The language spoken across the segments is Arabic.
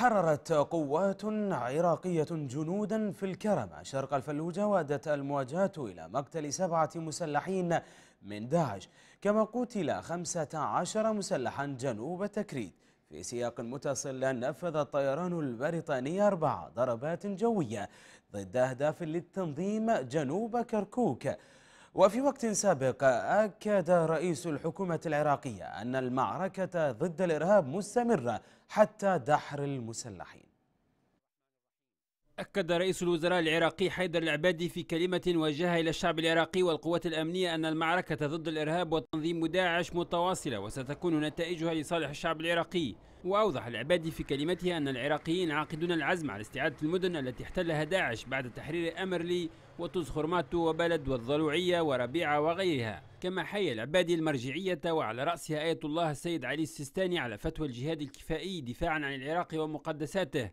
حررت قوات عراقية جنودا في الكرمة شرق الفلوجة وادت المواجهة إلى مقتل سبعة مسلحين من داعش كما قتل خمسة عشر مسلحا جنوب تكريت في سياق متصل نفذ الطيران البريطاني أربع ضربات جوية ضد أهداف للتنظيم جنوب كركوك وفي وقت سابق أكد رئيس الحكومة العراقية أن المعركة ضد الإرهاب مستمرة حتى دحر المسلحين أكد رئيس الوزراء العراقي حيدر العبادي في كلمة وجهها إلى الشعب العراقي والقوات الأمنية أن المعركة ضد الإرهاب وتنظيم داعش متواصلة وستكون نتائجها لصالح الشعب العراقي وأوضح العبادي في كلمته أن العراقيين عاقدون العزم على استعادة المدن التي احتلها داعش بعد تحرير أمرلي وتزخرماتو وبلد والضلوعية وربيعة وغيرها كما حي العبادي المرجعية وعلى رأسها آية الله السيد علي السيستاني على فتوى الجهاد الكفائي دفاعا عن العراق ومقدساته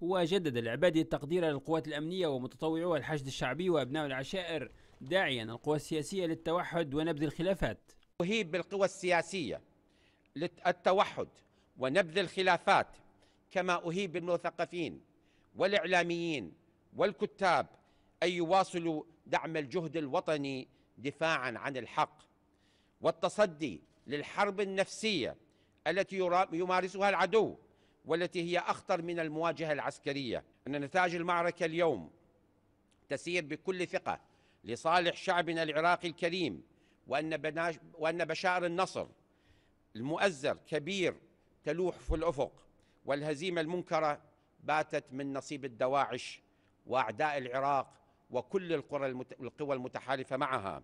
وجدد العبادي التقدير للقوات الأمنية ومتطوعوها الحشد الشعبي وأبناء العشائر داعيا القوى السياسية للتوحد ونبذ الخلافات وهيب بالقوى السياسية للتوحد ونبذ الخلافات كما أهيب بالمثقفين والإعلاميين والكتاب أن يواصلوا دعم الجهد الوطني دفاعا عن الحق والتصدي للحرب النفسية التي يمارسها العدو والتي هي أخطر من المواجهة العسكرية أن نتاج المعركة اليوم تسير بكل ثقة لصالح شعبنا العراقي الكريم وأن, وأن بشار النصر المؤزر كبير تلوح في الأفق والهزيمة المنكرة باتت من نصيب الدواعش وأعداء العراق وكل القرى المت... القوى المتحالفة معها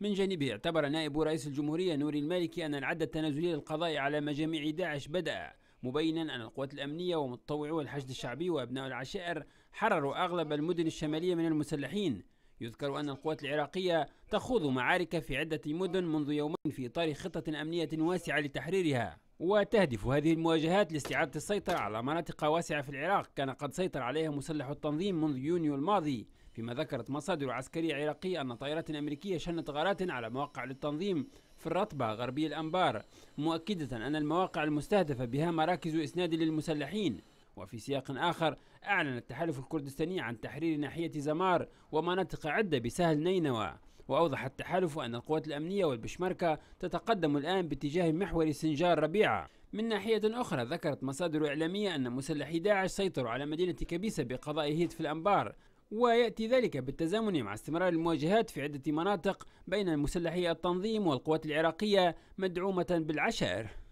من جانبه اعتبر نائب رئيس الجمهورية نوري المالكي أن العد التنازلي للقضاء على مجاميع داعش بدأ مبينا أن القوات الأمنية ومتطوعو الحشد الشعبي وأبناء العشائر حرروا أغلب المدن الشمالية من المسلحين يذكر أن القوات العراقية تخوض معارك في عدة مدن منذ يومين في إطار خطة أمنية واسعة لتحريرها وتهدف هذه المواجهات لاستعادة السيطرة على مناطق واسعة في العراق كان قد سيطر عليها مسلح التنظيم منذ يونيو الماضي فيما ذكرت مصادر عسكرية عراقية أن طائرات أمريكية شنت غارات على مواقع للتنظيم في الرطبة غربي الأنبار مؤكدة أن المواقع المستهدفة بها مراكز إسناد للمسلحين وفي سياق آخر أعلن التحالف الكردستاني عن تحرير ناحية زمار ومناطق عدة بسهل نينوى وأوضح التحالف أن القوات الأمنية والبشمركة تتقدم الآن باتجاه محور سنجار ربيعة من ناحية أخرى ذكرت مصادر إعلامية أن مسلحي داعش سيطروا على مدينة كبيسة بقضاء هيت في الأنبار ويأتي ذلك بالتزامن مع استمرار المواجهات في عدة مناطق بين مسلحي التنظيم والقوات العراقية مدعومة بالعشائر